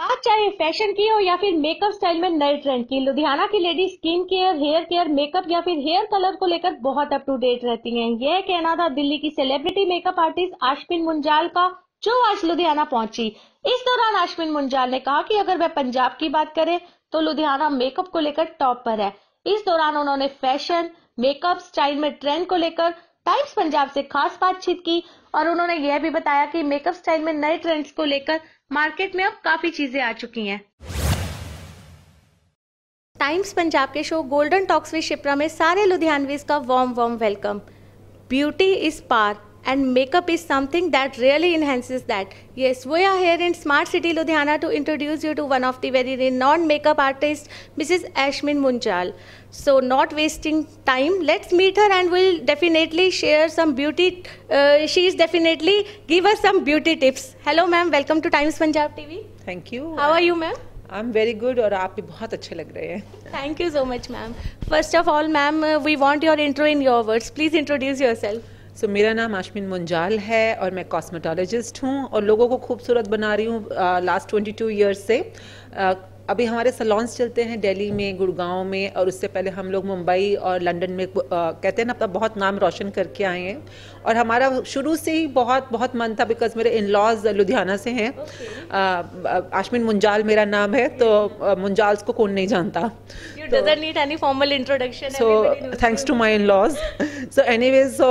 बात चाहे फैशन की हो या फिर मेकअप स्टाइल में नए ट्रेंड की लुधियाना की ladies skin care hair care makeup या फिर हेयर कलर को लेकर बहुत अप टू डेट रहती हैं यह कहना था दिल्ली की celebrity makeup artist Ashpin Munjal का जो आज लुधियाना पहुंची इस दौरान आश्विन मुंजाल ने कहा कि अगर वह पंजाब की बात करें तो लुधियाना मेकअप को लेकर टॉप पर है इस दौरान उन्होंने फैशन मेकअप स्टाइल में ट्रेंड को लेकर टाइम्स पंजाब से खास बातचीत की और उन्होंने यह भी बताया कि मेकअप स्टाइल में नए ट्रेंड्स को लेकर मार्केट में अब काफी चीजें आ चुकी हैं टाइम्स पंजाब के show golden talks with Shipra में सारे लुधियानवीज का warm warm welcome beauty is par and makeup is something that really enhances that. Yes, we are here in Smart City Ludhiana to introduce you to one of the very renowned makeup artists, Mrs. Ashmin Munjal. So not wasting time, let's meet her and we'll definitely share some beauty. Uh, she's definitely give us some beauty tips. Hello ma'am, welcome to Times Punjab TV. Thank you. How are you ma'am? i I'm very good, और आप भी बहुत अच्छे लग रहे हैं thank you so much ma'am first of all ma'am we want your intro in your words please introduce so so, मेरा नाम आशमिन मुंजाल है और मैं कॉस्मेटोलॉजिस्ट हूँ और लोगों को खूबसूरत बना रही हूँ लास्ट ट्वेंटी टू ईयर्स से आ, अभी हमारे सलॉन्स चलते हैं दिल्ली में गुड़गांव में और उससे पहले हम लोग मुंबई और लंदन में आ, कहते हैं ना अपना बहुत नाम रोशन करके आए हैं और हमारा शुरू से ही बहुत बहुत मन था बिकॉज मेरे इन लॉज लुधियाना से हैं okay. आशमिन मुंजाल मेरा नाम है तो मुंजाल्स को कौन नहीं जानता so thanks to my in laws so anyways so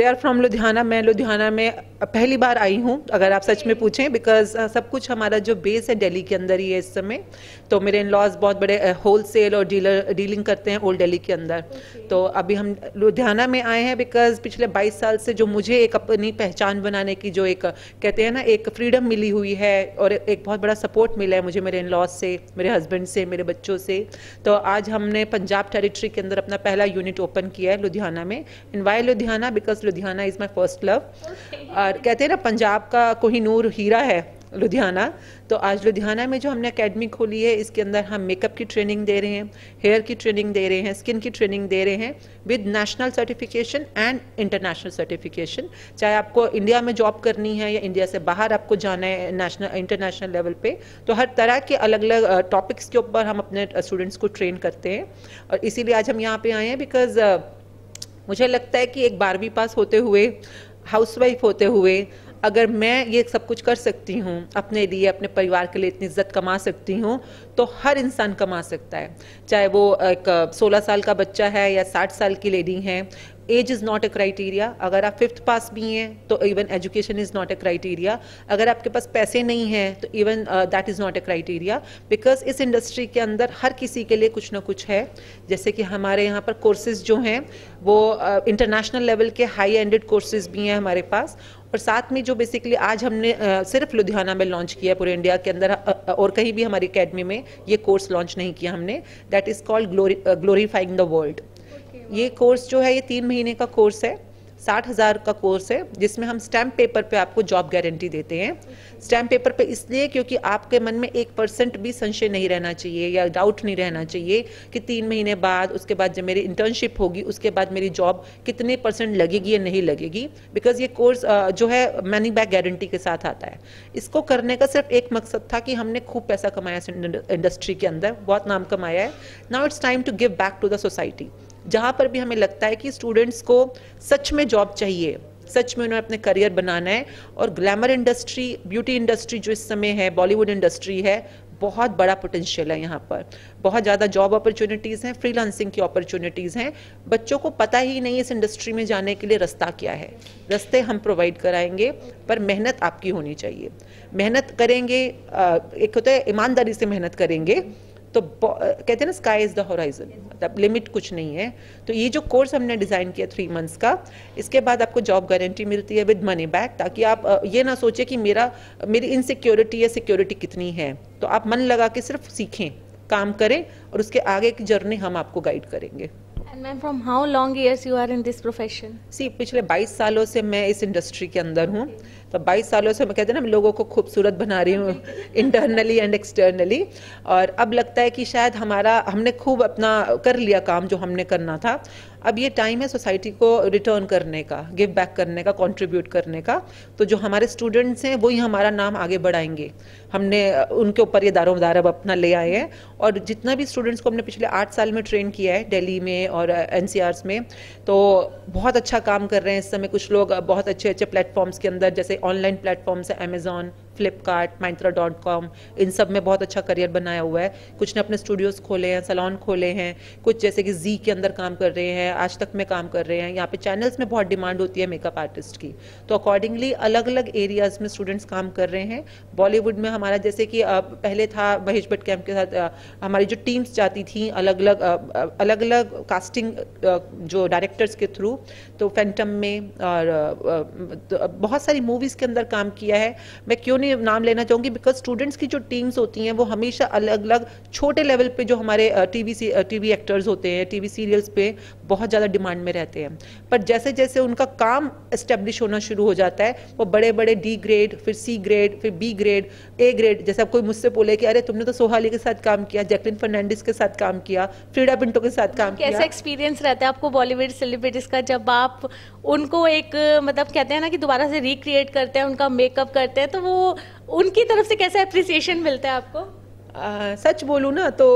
they are from Ludhiana मैं लुधियाना में पहली बार आई हूँ अगर आप सच में पूछें बिकॉज uh, सब कुछ हमारा जो बेस है दिल्ली के अंदर ही है इस समय तो मेरे इन लॉज बहुत बड़े होल सेल और डीलर डीलिंग करते हैं ओल्ड डेली के अंदर तो अभी हम लुधियाना में आए हैं बिकॉज पिछले 22 साल से जो मुझे एक अपनी पहचान बनाने की जो एक कहते हैं ना एक फ्रीडम मिली हुई है और एक बहुत बड़ा सपोर्ट मिला है मुझे मेरे इन लॉज से मेरे हस्बैंड से मेरे बच्चों से तो आज हमने पंजाब टेरिटरी के अंदर अपना पहला यूनिट ओपन किया है लुधियाना में in why Ludhiana because Ludhiana is my first love और कहते हैं ना पंजाब का नूर हीरा है लुधियाना तो आज लुधियाना में जो हमने अकेडमी खोली है इसके अंदर हम मेकअप की ट्रेनिंग दे रहे हैं हेयर की ट्रेनिंग दे रहे हैं स्किन की ट्रेनिंग दे रहे हैं with national certification and international certification चाहे आपको इंडिया में जॉब करनी है या इंडिया से बाहर आपको जाना है नेशनल इंटरनेशनल लेवल पे तो हर तरह के अलग अलग टॉपिक्स के ऊपर हम अपने स्टूडेंट्स को ट्रेन करते हैं और इसीलिए आज हम यहाँ पे आए हैं बिकॉज मुझे लगता है कि एक बारहवीं पास होते हुए हाउसवाइफ होते हुए अगर मैं ये सब कुछ कर सकती हूँ अपने लिए अपने परिवार के लिए इतनी इज्जत कमा सकती हूँ तो हर इंसान कमा सकता है चाहे वो एक सोलह साल का बच्चा है या साठ साल की लेडी है age is not a criteria अगर आप फिफ्थ पास भी हैं तो even education is not a criteria अगर आपके पास पैसे नहीं हैं तो even that is not a criteria because इस इंडस्ट्री के अंदर हर किसी के लिए कुछ ना कुछ है जैसे कि हमारे यहाँ पर कोर्सेज जो हैं वो इंटरनेशनल uh, लेवल के हाई एंडेड कोर्सेज भी हैं हमारे पास और साथ में जो बेसिकली आज हमने आ, uh, सिर्फ लुधियाना में लॉन्च किया पूरे इंडिया के अंदर आ, uh, uh, और कहीं भी हमारी अकेडमी में ये कोर्स लॉन्च नहीं किया हमने that is called glorifying the world ये कोर्स जो है ये तीन महीने का कोर्स है साठ हज़ार का कोर्स है जिसमें हम स्टैम्प पेपर पे आपको जॉब गारंटी देते हैं स्टैम्प पेपर पे इसलिए क्योंकि आपके मन में एक परसेंट भी संशय नहीं रहना चाहिए या डाउट नहीं रहना चाहिए कि तीन महीने बाद उसके बाद जब मेरी इंटर्नशिप होगी उसके बाद मेरी जॉब कितने परसेंट लगेगी या नहीं लगेगी बिकॉज ये कोर्स जो है मनी बैक गारंटी के साथ आता है इसको करने का सिर्फ एक मकसद था कि हमने खूब पैसा कमाया इंडस्ट्री के अंदर बहुत नाम कमाया है now it's time to give back to the society जहाँ पर भी हमें लगता है कि स्टूडेंट्स को सच में जॉब चाहिए सच में उन्हें अपने करियर बनाना है और ग्लैमर इंडस्ट्री ब्यूटी इंडस्ट्री जो इस समय है बॉलीवुड इंडस्ट्री है बहुत बड़ा पोटेंशियल है यहाँ पर बहुत ज़्यादा जॉब अपॉर्चुनिटीज़ हैं फ्रीलांसिंग की अपॉर्चुनिटीज़ हैं बच्चों को पता ही नहीं इस इंडस्ट्री में जाने के लिए रास्ता क्या है रास्ते हम प्रोवाइड कराएंगे पर मेहनत आपकी होनी चाहिए मेहनत करेंगे एक होता है ईमानदारी से मेहनत करेंगे तो कहते हैं ना स्काई इज़ द होराइजन मतलब लिमिट कुछ नहीं है तो ये जो कोर्स हमने डिज़ाइन किया थ्री मंथ्स का इसके बाद आपको जॉब गारंटी मिलती है विद मनी बैक ताकि आप ये ना सोचे कि मेरा मेरी इनसिक्योरिटी या सिक्योरिटी कितनी है तो आप मन लगा के सिर्फ सीखें काम करें और उसके आगे की जर्नी हम आपको गाइड करेंगे And ma'am, from how long years you are in this profession? See, पिछले 22 सालों से मैं इस इंडस्ट्री के अंदर हूँ okay. तो 22 सालों से मैं कहते हैं ना मैं लोगों को खूबसूरत बना रही हूँ इंटरनली एंड एक्सटर्नली और अब लगता है कि शायद हमारा हमने खूब अपना कर लिया काम जो हमने करना था अब ये टाइम है सोसाइटी को रिटर्न करने का गिव बैक करने का कंट्रीब्यूट करने का तो जो हमारे स्टूडेंट्स हैं वही हमारा नाम आगे बढ़ाएंगे हमने उनके ऊपर ये दारो अब अपना ले आए हैं और जितना भी स्टूडेंट्स को हमने पिछले आठ साल में ट्रेन किया है दिल्ली में और एन uh, में तो बहुत अच्छा काम कर रहे हैं इस समय कुछ लोग uh, बहुत अच्छे अच्छे प्लेटफॉर्म्स के अंदर जैसे ऑनलाइन प्लेटफॉर्म्स है Amazon Flipkart Myntra dot com इन सब में बहुत अच्छा करियर बनाया हुआ है कुछ ने अपने स्टूडियोज़ खोले हैं सलॉन खोले हैं कुछ जैसे कि जी के अंदर काम कर रहे हैं आज तक में काम कर रहे हैं यहाँ पे चैनल्स में बहुत डिमांड होती है मेकअप आर्टिस्ट की तो अकॉर्डिंगली अलग अलग एरियाज़ में स्टूडेंट्स काम कर रहे हैं बॉलीवुड में हमारा जैसे कि पहले था महेश भट्ट कैम्प के साथ हमारी जो टीम्स जाती थी अलग अलग अलग अलग कास्टिंग जो डायरेक्टर्स के थ्रू तो फैंटम में और बहुत सारी मूवीज़ के अंदर काम किया है मैं क्यों नहीं में नाम लेना चाहूंगी बिकॉज स्टूडेंट्स की जो टीम्स होती हैं वो हमेशा अलग अलग छोटे लेवल पे जो हमारे टीवी टीवी एक्टर्स होते हैं टीवी सीरियल्स पे बहुत ज़्यादा डिमांड में रहते हैं पर जैसे जैसे उनका काम इस्टेब्लिश होना शुरू हो जाता है वो बड़े बड़े डी ग्रेड फिर सी ग्रेड फिर बी ग्रेड ए ग्रेड जैसे अब कोई मुझसे बोले कि अरे तुमने तो सोहाली के साथ काम किया जैकलिन फर्नांडिस के साथ काम किया फ्रीडा पिंटो के साथ काम किया कैसा एक्सपीरियंस रहता है आपको बॉलीवुड सेलिब्रिटीज का जब आप उनको एक मतलब कहते हैं ना कि दोबारा से रिक्रिएट करते हैं उनका मेकअप करते हैं तो वो उनकी तरफ से कैसे अप्रिसिएशन मिलता है आपको आ, सच बोलूँ ना तो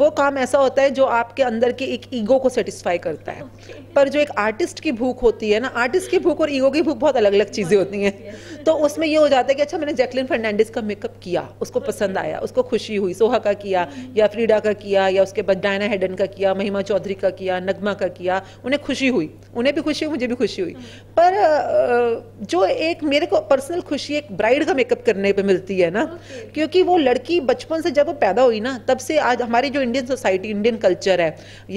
वो काम ऐसा होता है जो आपके अंदर के एक ईगो को सेटिस्फाई करता है okay. पर जो एक आर्टिस्ट की भूख होती है ना आर्टिस्ट की भूख और ईगो की भूख बहुत अलग अलग चीज़ें होती हैं तो उसमें ये हो जाता है कि अच्छा मैंने जैकलिन फर्नांडिस का मेकअप किया उसको पसंद आया उसको खुशी हुई सोहा का किया mm-hmm. या फ्रीडा का किया या उसके बाद डायना हेडन का किया महिमा चौधरी का किया नगमा का किया उन्हें खुशी हुई उन्हें भी खुशी हुई मुझे भी खुशी हुई mm-hmm. पर जो एक मेरे को पर्सनल खुशी एक ब्राइड का मेकअप करने पर मिलती है ना क्योंकि वो लड़की बचपन से जब वो पैदा हुई ना तब से आज हमारी जो इंडियन सोसाइटी इंडियन कल्चर है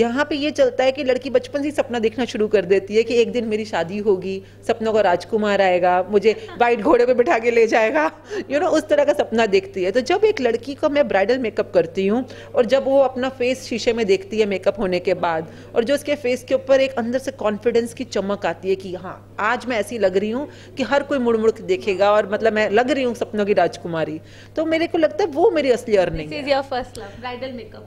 यहाँ पे ये चलता है कि लड़की बचपन से ही सपना देखना शुरू कर देती है कि एक दिन मेरी शादी होगी सपनों का राजकुमार आएगा मुझे वाइट सेठ घोड़े पे बिठा के ले जाएगा यू you नो know, उस तरह का सपना देखती है तो जब एक लड़की को मैं ब्राइडल मेकअप करती हूँ और जब वो अपना फेस शीशे में देखती है मेकअप होने के बाद और जो उसके फेस के ऊपर एक अंदर से कॉन्फिडेंस की चमक आती है कि हाँ आज मैं ऐसी लग रही हूँ कि हर कोई मुड़ मुड़ के देखेगा और मतलब मैं लग रही हूँ सपनों की राजकुमारी तो मेरे को लगता है वो मेरी असली अर्निंग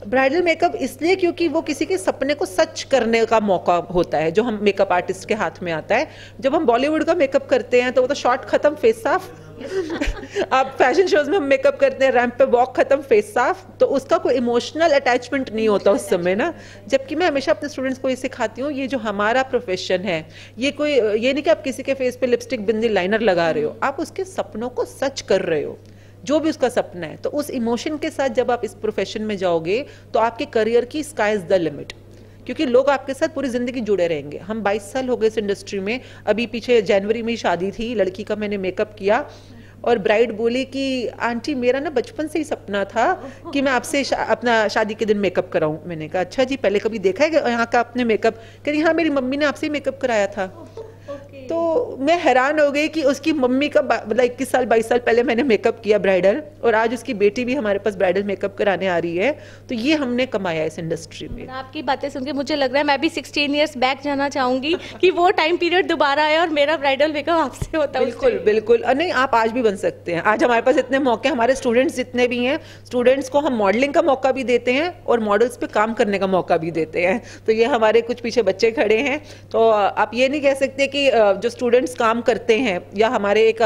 ब्राइडल मेकअप इसलिए क्योंकि वो किसी के सपने को सच करने का मौका होता है जो हम मेकअप आर्टिस्ट के हाथ में आता है जब हम बॉलीवुड का मेकअप करते हैं तो वो तो शॉर्ट खत्म खत्म फेस साफ आप फैशन शोज में हम मेकअप करते हैं रैंप पे वॉक खत्म फेस साफ तो उसका कोई इमोशनल अटैचमेंट नहीं होता उस समय ना जबकि मैं हमेशा अपने स्टूडेंट्स को ये सिखाती हूँ ये जो हमारा प्रोफेशन है ये कोई ये नहीं कि आप किसी के फेस पे लिपस्टिक बिंदी लाइनर लगा रहे हो आप उसके सपनों को सच कर रहे हो जो भी उसका सपना है तो उस इमोशन के साथ जब आप इस प्रोफेशन में जाओगे तो आपके करियर की स्काई इज द लिमिट क्योंकि लोग आपके साथ पूरी ज़िंदगी जुड़े रहेंगे हम 22 साल हो गए इस इंडस्ट्री में अभी पीछे जनवरी में शादी थी लड़की का मैंने मेकअप किया और ब्राइड बोली कि आंटी मेरा ना बचपन से ही सपना था कि मैं आपसे शा, अपना शादी के दिन मेकअप कराऊं मैंने कहा अच्छा जी पहले कभी देखा है यहाँ का आपने मेकअप कह रही हाँ मेरी मम्मी ने आपसे ही मेकअप कराया था तो मैं हैरान हो गई कि उसकी मम्मी का मतलब इक्कीस साल बाईस साल पहले मैंने मेकअप किया ब्राइडल और आज उसकी बेटी भी हमारे पास ब्राइडल मेकअप कराने आ रही है तो ये हमने कमाया इस इंडस्ट्री में आपकी बातें सुनकर मुझे लग रहा है मैं भी सिक्सटीन ईयर्स बैक जाना चाहूंगी कि वो टाइम पीरियड दोबारा आया और मेरा ब्राइडल मेकअप आपसे होता बिल्कुल बिल्कुल और नहीं आप आज भी बन सकते हैं आज हमारे पास इतने मौके हमारे स्टूडेंट्स जितने भी हैं स्टूडेंट्स को हम मॉडलिंग का मौका भी देते हैं और मॉडल्स पे काम करने का मौका भी देते हैं तो ये हमारे कुछ पीछे बच्चे खड़े हैं तो आप ये नहीं कह सकते कि जो स्टूडेंट्स काम करते हैं या हमारे एक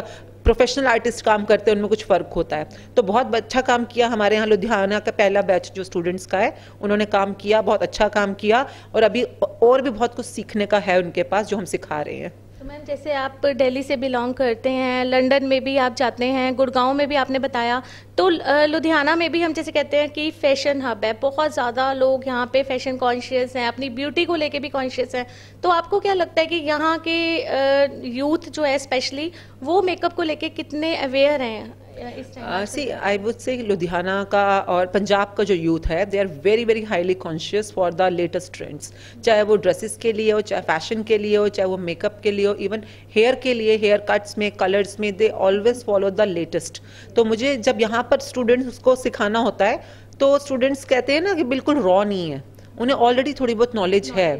प्रोफेशनल आर्टिस्ट काम करते हैं उनमें कुछ फ़र्क होता है तो बहुत अच्छा काम किया हमारे यहाँ लुधियाना का पहला बैच जो स्टूडेंट्स का है उन्होंने काम किया बहुत अच्छा काम किया और अभी और भी बहुत कुछ सीखने का है उनके पास जो हम सिखा रहे हैं मैम जैसे आप दिल्ली से बिलोंग करते हैं लंदन में भी आप जाते हैं गुड़गांव में भी आपने बताया तो लुधियाना में भी हम जैसे कहते हैं कि फैशन हब है बहुत ज़्यादा लोग यहाँ पे फैशन कॉन्शियस हैं अपनी ब्यूटी को लेके भी कॉन्शियस हैं तो आपको क्या लगता है कि यहाँ के यूथ जो है स्पेशली वो मेकअप को लेके कितने अवेयर हैं सी आई वुड से लुधियाना का और पंजाब का जो यूथ है they are very very highly conscious for the latest trends चाहे वो ड्रेसेस के लिए हो चाहे फैशन के लिए हो चाहे वो मेकअप के लिए हो इवन हेयर के लिए हेयर कट्स में कलर्स में they always follow the latest तो मुझे जब यहाँ पर स्टूडेंट्स को सिखाना होता है तो स्टूडेंट्स कहते हैं ना कि बिल्कुल रॉ नहीं है उन्हें ऑलरेडी थोड़ी बहुत नॉलेज है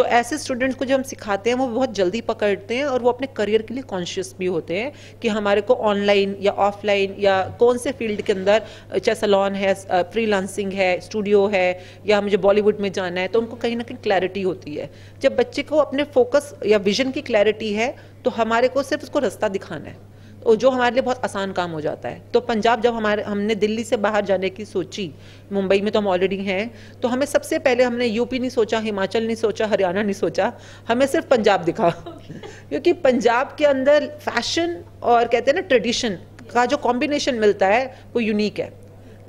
तो ऐसे स्टूडेंट्स को जो हम सिखाते हैं वो बहुत जल्दी पकड़ते हैं और वो अपने करियर के लिए कॉन्शियस भी होते हैं कि हमारे को ऑनलाइन या ऑफलाइन या कौन से फील्ड के अंदर चाहे सलॉन है फ्री है स्टूडियो है या मुझे बॉलीवुड में जाना है तो उनको कहीं ना कहीं क्लैरिटी होती है जब बच्चे को अपने फोकस या विजन की क्लैरिटी है तो हमारे को सिर्फ उसको रास्ता दिखाना है और जो हमारे लिए बहुत आसान काम हो जाता है तो पंजाब जब हमारे हमने दिल्ली से बाहर जाने की सोची मुंबई में तो हम ऑलरेडी हैं तो हमें सबसे पहले हमने यूपी नहीं सोचा हिमाचल नहीं सोचा हरियाणा नहीं सोचा हमें सिर्फ पंजाब दिखा क्योंकि पंजाब के अंदर फैशन और कहते हैं ना ट्रेडिशन का जो कॉम्बिनेशन मिलता है वो यूनिक है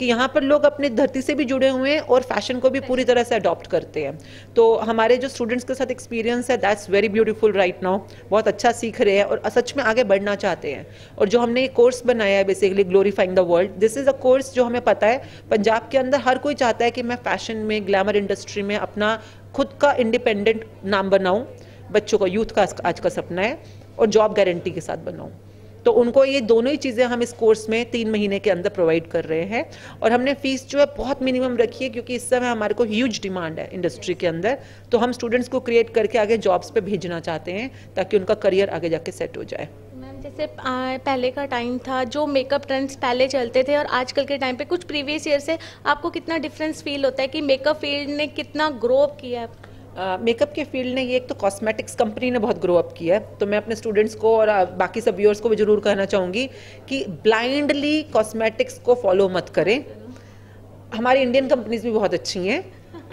कि यहाँ पर लोग अपनी धरती से भी जुड़े हुए हैं और फैशन को भी पूरी तरह से अडॉप्ट करते हैं तो हमारे जो स्टूडेंट्स के साथ एक्सपीरियंस है that's very beautiful right now बहुत अच्छा सीख रहे हैं और सच में आगे बढ़ना चाहते हैं और जो हमने कोर्स बनाया है basically glorifying the world this is a course जो हमें पता है पंजाब के अंदर हर कोई चाहता है कि मैं फैशन में ग्लैमर इंडस्ट्री में अपना खुद का इंडिपेंडेंट नाम बनाऊँ बच्चों का यूथ का आज का सपना है और जॉब गारंटी के साथ बनाऊँ तो उनको ये दोनों ही चीज़ें हम इस कोर्स में तीन महीने के अंदर प्रोवाइड कर रहे हैं और हमने फीस जो है बहुत मिनिमम रखी है क्योंकि इस समय हमारे को ह्यूज डिमांड है इंडस्ट्री के अंदर तो हम स्टूडेंट्स को क्रिएट करके आगे जॉब्स पे भेजना चाहते हैं ताकि उनका करियर आगे जाके सेट हो जाए जैसे पहले का टाइम था जो मेकअप ट्रेंड्स पहले चलते थे और आजकल के टाइम पे कुछ प्रीवियस ईयर से आपको कितना डिफरेंस फील होता है कि मेकअप फील्ड ने कितना ग्रो किया है मेकअप uh, के फील्ड ने ये एक तो कॉस्मेटिक्स कंपनी ने बहुत ग्रो अप किया है तो मैं अपने स्टूडेंट्स को और बाकी सब व्यूअर्स को भी जरूर कहना चाहूँगी कि ब्लाइंडली कॉस्मेटिक्स को फॉलो मत करें हमारी इंडियन कंपनीज भी बहुत अच्छी हैं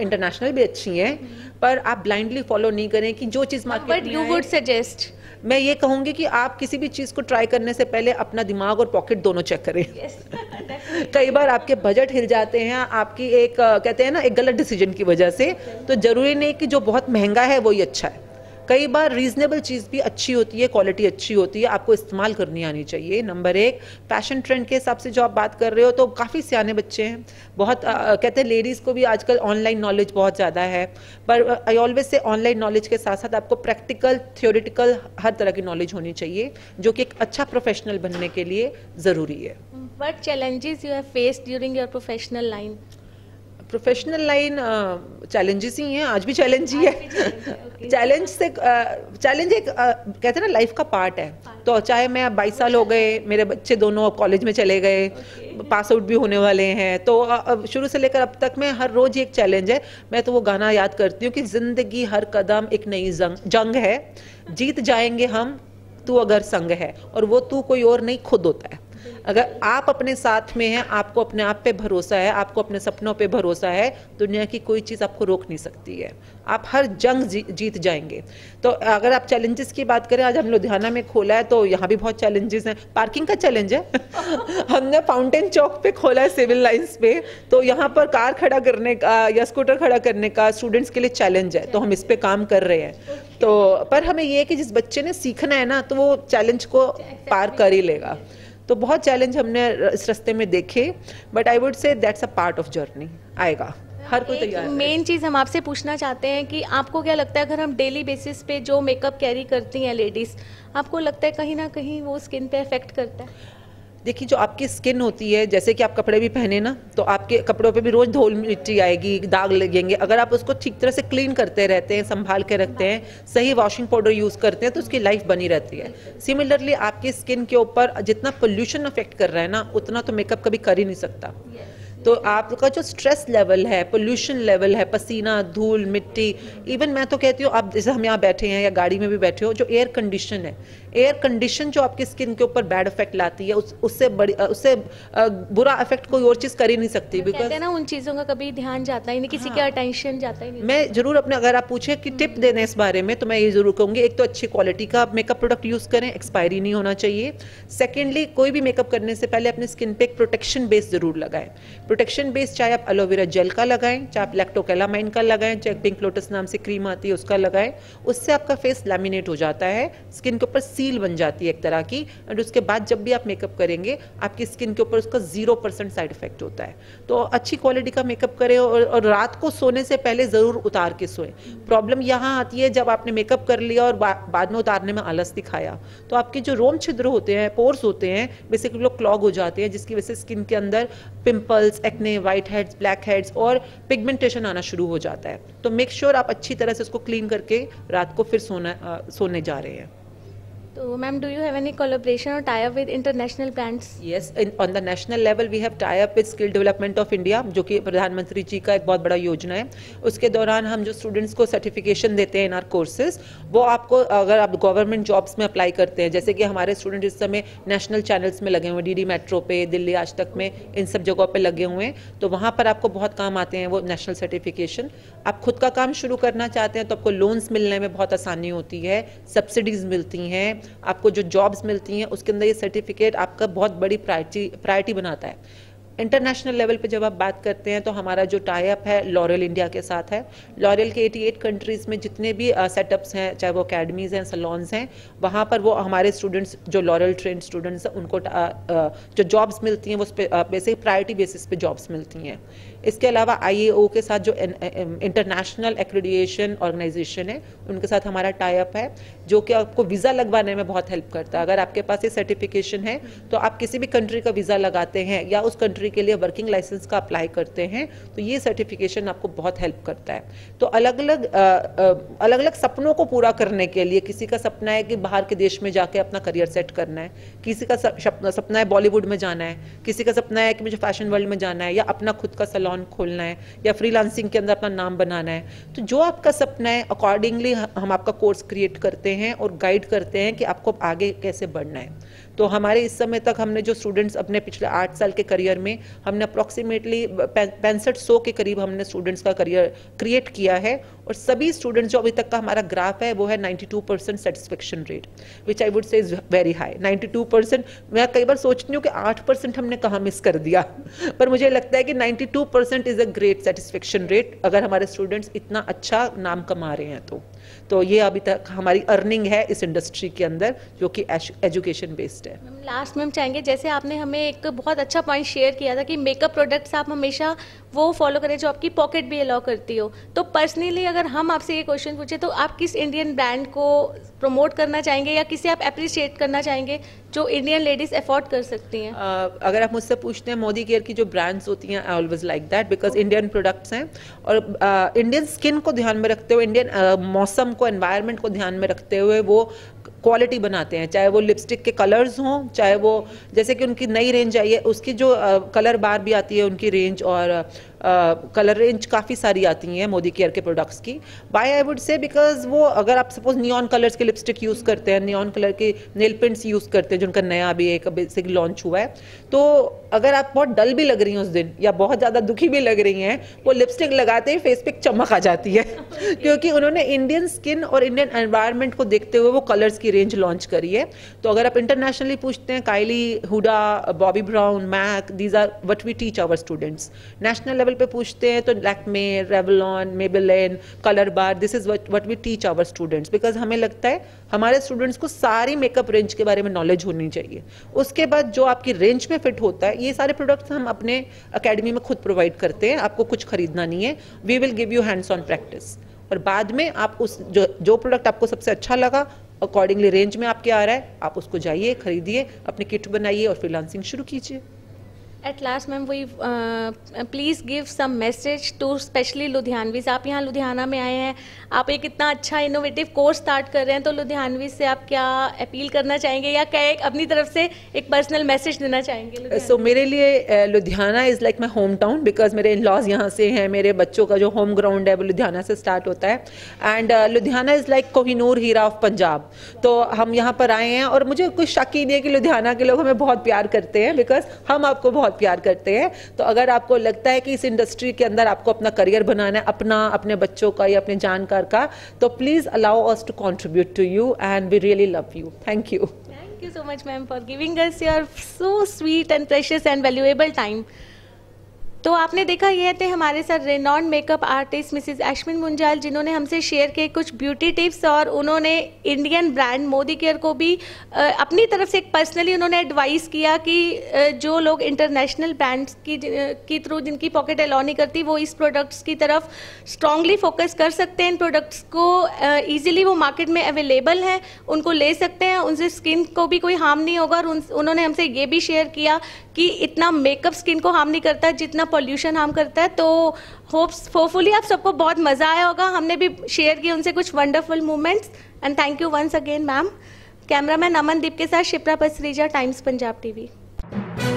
इंटरनेशनल भी अच्छी हैं पर आप ब्लाइंडली फॉलो नहीं करें कि जो चीज़ market but you would suggest मैं ये कहूंगी कि आप किसी भी चीज़ को ट्राई करने से पहले अपना दिमाग और पॉकेट दोनों चेक करें कई बार आपके बजट हिल जाते हैं आपकी एक कहते हैं ना एक गलत डिसीजन की वजह से तो ज़रूरी नहीं कि जो बहुत महंगा है वही अच्छा है कई बार रीजनेबल चीज़ भी अच्छी होती है क्वालिटी अच्छी होती है आपको इस्तेमाल करनी आनी चाहिए नंबर एक फैशन ट्रेंड के हिसाब से जो आप बात कर रहे हो तो काफ़ी सियाने बच्चे हैं बहुत आ, कहते हैं लेडीज़ को भी आजकल ऑनलाइन नॉलेज बहुत ज़्यादा है पर आई ऑलवेज से ऑनलाइन नॉलेज के साथ साथ आपको प्रैक्टिकल थियोरिटिकल हर तरह की नॉलेज होनी चाहिए जो कि एक अच्छा प्रोफेशनल बनने के लिए ज़रूरी है what challenges you have face during your professional line professional line challenges ही हैं आज भी चैलेंज ही है चैलेंज से चैलेंज एक कहते हैं ना लाइफ का पार्ट है तो चाहे मैं अब बाईस साल हो गए मेरे बच्चे दोनों अब कॉलेज में चले गए पास आउट भी होने वाले हैं तो अब शुरू से लेकर अब तक में हर रोज एक चैलेंज है मैं तो वो गाना याद करती हूँ कि जिंदगी हर कदम एक नई जंग जंग है जीत जाएंगे हम तू अगर संग है और वो तू कोई और नहीं खुद होता है अगर आप अपने साथ में हैं आपको अपने आप पे भरोसा है आपको अपने सपनों पे भरोसा है दुनिया की कोई चीज़ आपको रोक नहीं सकती है आप हर जंग जी, जीत जाएंगे तो अगर आप चैलेंजेस की बात करें आज हम लुधियाना में खोला है तो यहाँ भी बहुत चैलेंजेस हैं पार्किंग का चैलेंज है हमने फाउंटेन चौक पे खोला है सिविल लाइन्स पे तो यहाँ पर कार खड़ा करने का या स्कूटर खड़ा करने का स्टूडेंट्स के लिए चैलेंज है तो हम इस पर काम कर रहे हैं तो पर हमें यह है कि जिस बच्चे ने सीखना है ना तो वो चैलेंज को पार कर ही लेगा तो बहुत चैलेंज हमने इस रस्ते में देखे but I would say that's a part of journey आएगा हर कोई तैयार मेन चीज़ हम आपसे पूछना चाहते हैं कि आपको क्या लगता है अगर हम डेली बेसिस पे जो मेकअप कैरी करती हैं लेडीज़ आपको लगता है कहीं ना कहीं वो स्किन पे इफेक्ट करता है देखिए जो आपकी स्किन होती है जैसे कि आप कपड़े भी पहने ना तो आपके कपड़ों पे भी रोज़ धोल मिट्टी आएगी दाग लगेंगे अगर आप उसको ठीक तरह से क्लीन करते रहते हैं संभाल के रखते हैं सही वॉशिंग पाउडर यूज़ करते हैं तो उसकी लाइफ बनी रहती है सिमिलरली आपकी स्किन के ऊपर जितना पोल्यूशन अफेक्ट कर रहा है ना उतना तो मेकअप कभी कर ही नहीं सकता तो आपका जो स्ट्रेस लेवल है पोल्यूशन लेवल है पसीना धूल मिट्टी इवन मैं तो कहती हूँ आप जैसे हम यहाँ बैठे हैं या गाड़ी में भी बैठे हो जो एयर कंडीशन है एयर कंडीशन जो आपकी स्किन के ऊपर बैड इफेक्ट लाती है उस, उससे बड़ी उससे बुरा इफेक्ट कोई और चीज कर ही नहीं सकती बिकॉज ना उन चीजों का कभी ध्यान जाता ही नहीं किसी हाँ, का अटेंशन जाता ही नहीं मैं जरूर अपने अगर आप पूछे कि टिप हम्म। देने इस बारे में तो मैं ये जरूर कहूंगी एक तो अच्छी क्वालिटी का मेकअप प्रोडक्ट यूज करें एक्सपायरी नहीं होना चाहिए सेकेंडली कोई भी मेकअप करने से पहले अपने स्किन पे एक प्रोटेक्शन बेस जरूर लगाएं प्रोटेक्शन बेस चाहे आप एलोवेरा जेल का लगाएं चाहे आप लैक्टोकेलामाइन का लगाएं चाहे पिंक लोटस नाम से क्रीम आती है उसका लगाएं उससे आपका फेस लैमिनेट हो जाता है स्किन के ऊपर सील बन जाती है एक तरह की एंड उसके बाद जब भी आप मेकअप करेंगे आपकी स्किन के ऊपर उसका जीरो परसेंट साइड इफेक्ट होता है तो अच्छी क्वालिटी का मेकअप करें और, और रात को सोने से पहले ज़रूर उतार के सोएं प्रॉब्लम यहाँ आती है जब आपने मेकअप कर लिया और बा, बाद में उतारने में आलस दिखाया तो आपके जो रोम छिद्र होते हैं पोर्स होते हैं बेसिकली लोग क्लॉग हो जाते हैं जिसकी वजह से स्किन के अंदर pimples acne white heads black heads और पिगमेंटेशन आना शुरू हो जाता है तो मेक श्योर sure आप अच्छी तरह से उसको क्लीन करके रात को फिर सोना आ, सोने जा रहे हैं So, तो ma'am, do you have any collaboration or tie-up with international brands? Yes, in, on the national level, we have tie-up with Skill Development of India, जो कि प्रधानमंत्री जी का एक बहुत बड़ा योजना है उसके दौरान हम जो स्टूडेंट्स को सर्टिफिकेशन देते हैं इन आर कोर्सेज वो आपको अगर आप गवर्नमेंट जॉब्स में अप्लाई करते हैं जैसे कि हमारे स्टूडेंट इस समय नेशनल चैनल्स में लगे हुए डी डी मेट्रो पे दिल्ली आज तक में इन सब जगहों पर लगे हुए हैं तो वहाँ पर आपको बहुत काम आते हैं वो नेशनल सर्टिफिकेशन आप खुद का काम शुरू करना चाहते हैं तो आपको लोन्स मिलने में बहुत आसानी होती है सब्सिडीज़ मिलती हैं आपको जो जॉब्स मिलती हैं उसके अंदर ये सर्टिफिकेट आपका बहुत बड़ी प्रायरिटी प्रायरिटी बनाता है इंटरनेशनल लेवल पे जब आप बात करते हैं तो हमारा जो टाइप है लॉरल इंडिया के साथ है लॉरल के 88 कंट्रीज़ में जितने भी सेटअप्स हैं चाहे वो अकेडमीज़ हैं सलॉन्स हैं वहाँ पर वो हमारे स्टूडेंट्स जो लॉरल ट्रेंड स्टूडेंट्स हैं उनको जो जॉब्स मिलती हैं वो बेसिक प्रायरिटी बेसिस पे जॉब्स मिलती हैं इसके अलावा आई के साथ जो इंटरनेशनल एक्रेडिएशन ऑर्गेनाइजेशन है उनके साथ हमारा टाइप है जो कि आपको वीज़ा लगवाने में बहुत हेल्प करता है अगर आपके पास ये सर्टिफिकेशन है तो आप किसी भी कंट्री का वीज़ा लगाते हैं या उस कंट्री के लिए वर्किंग लाइसेंस का अप्लाई करते हैं तो ये सर्टिफिकेशन आपको बहुत हेल्प करता है तो अलग अलग अलग अलग सपनों को पूरा करने के लिए किसी का सपना है कि बाहर के देश में जाके अपना करियर सेट करना है किसी का सपना है बॉलीवुड में जाना है किसी का सपना है कि मुझे फैशन वर्ल्ड में जाना है या अपना खुद का सलॉन सैलॉन खोलना है या फ्रीलांसिंग के अंदर अपना नाम बनाना है तो जो आपका सपना है अकॉर्डिंगली हम आपका कोर्स क्रिएट करते हैं और गाइड करते हैं कि आपको आगे कैसे बढ़ना है तो हमारे इस समय तक हमने जो स्टूडेंट्स अपने पिछले आठ साल के करियर में हमने अप्रोक्सीमेटली पैंसठ सौ के करीब हमने स्टूडेंट्स का करियर क्रिएट किया है और सभी स्टूडेंट्स जो अभी तक का हमारा ग्राफ है वो है 92 percent satisfaction rate which I would say is very high 92 percent मैं कई बार सोचती हूँ कि 8 परसेंट हमने कहाँ मिस कर दिया पर मुझे लगता है कि 92 percent is a great satisfaction rate अगर हमारे स्टूडेंट्स इतना अच्छा नाम कमा रहे हैं तो तो ये अभी तक हमारी अर्निंग है इस इंडस्ट्री के अंदर जो कि एजुकेशन बेस्ड है लास्ट में हम चाहेंगे जैसे आपने हमें एक बहुत अच्छा पॉइंट शेयर किया था कि मेकअप प्रोडक्ट्स आप हमेशा वो फॉलो करें जो आपकी पॉकेट भी अलाउ करती हो तो पर्सनली अगर हम आपसे ये क्वेश्चन पूछे तो आप किस इंडियन ब्रांड को प्रमोट करना चाहेंगे या किसे आप अप्रिशिएट करना चाहेंगे जो इंडियन लेडीज अफोर्ड कर सकती हैं uh, अगर आप मुझसे पूछते हैं मोदी केयर की जो ब्रांड्स होती हैं I always like that because Indian products हैं और इंडियन uh, स्किन को ध्यान में रखते हुए इंडियन uh, मौसम को एनवायरनमेंट को ध्यान में रखते हुए वो क्वालिटी बनाते हैं चाहे वो लिपस्टिक के कलर्स हों चाहे वो जैसे कि उनकी नई रेंज आई है उसकी जो कलर बार भी आती है उनकी रेंज और कलर रेंज काफ़ी सारी आती हैं मोदी केयर के प्रोडक्ट्स की buy I would say because वो अगर आप सपोज नियॉन कलर्स के लिपस्टिक यूज़ करते हैं नियॉन कलर के नेल पेंट्स यूज़ करते हैं जिनका नया अभी एक बेसिक लॉन्च हुआ है तो अगर आप बहुत डल भी लग रही हैं उस दिन या बहुत ज़्यादा दुखी भी लग रही हैं वो लिपस्टिक लगाते ही फेस पे चमक आ जाती है क्योंकि उन्होंने इंडियन स्किन और इंडियन एनवायरमेंट को देखते हुए वो कलर्स की रेंज लॉन्च करी है तो अगर आप इंटरनेशनली पूछते हैं Kylie Huda Bobbi Brown MAC these are what we teach our students national level level पे पूछते हैं तो Lakme Revlon Maybelline Colorbar this is what we teach our students because हमें लगता है हमारे स्टूडेंट्स को सारी मेकअप रेंज के बारे में नॉलेज होनी चाहिए उसके बाद जो आपकी रेंज में फिट होता है ये सारे प्रोडक्ट्स हम अपने अकेडमी में खुद प्रोवाइड करते हैं आपको कुछ खरीदना नहीं है we will give you hands on practice और बाद में आप उस जो जो प्रोडक्ट आपको सबसे अच्छा लगा अकॉर्डिंगली रेंज में आपके आ रहा है आप उसको जाइए खरीदिए अपने किट बनाइए और फिर शुरू कीजिए एट लास्ट मैम वही please give some message to specially लुधियानवी आप यहाँ लुधियाना में आए हैं आप एक इतना अच्छा इनोवेटिव कोर्स स्टार्ट कर रहे हैं तो लुधियानवी से आप क्या अपील करना चाहेंगे या क्या एक अपनी तरफ से एक पर्सनल मैसेज देना चाहेंगे सो uh, so, मेरे लिए Ludhiana is like my home town because मेरे इन लॉज यहाँ से हैं मेरे बच्चों का जो होम ग्राउंड है वो लुधियाना से स्टार्ट होता है and Ludhiana is like Kohinoor hira of Punjab तो हम यहाँ पर आए हैं और मुझे कुछ शक ही नहीं है कि लुधियाना के लोग हमें बहुत प्यार करते हैं बिकॉज हम आपको बहुत बहुत प्यार करते हैं तो अगर आपको लगता है कि इस इंडस्ट्री के अंदर आपको अपना करियर बनाना है अपना अपने बच्चों का या अपने जानकार का तो please allow us to contribute to you and we really love you thank you thank you so much ma'am for giving us your so sweet and precious and valuable time तो आपने देखा यह थे हमारे साथ renowned makeup artist Mrs Ashwin Munjal जिन्होंने हमसे share किए कुछ ब्यूटी टिप्स और उन्होंने इंडियन ब्रांड मोदी केयर को भी अपनी तरफ से एक पर्सनली उन्होंने एडवाइस किया कि जो लोग इंटरनेशनल ब्रांड्स की के थ्रू जिनकी पॉकेट अलाउ नहीं करती वो इस प्रोडक्ट्स की तरफ स्ट्रांगली फोकस कर सकते हैं इन प्रोडक्ट्स को ईजिली वो मार्केट में अवेलेबल हैं उनको ले सकते हैं उनसे स्किन को भी कोई हार्म नहीं होगा और उन्होंने हमसे ये भी शेयर किया कि इतना मेकअप स्किन को हार्म नहीं करता जितना पॉल्यूशन हार्म करता है तो होप्स होपफुली आप सबको बहुत मज़ा आया होगा हमने भी शेयर किए उनसे कुछ wonderful moments and thank you once again ma'am cameraman Amandeep के साथ शिप्रा पसरीजा टाइम्स पंजाब टीवी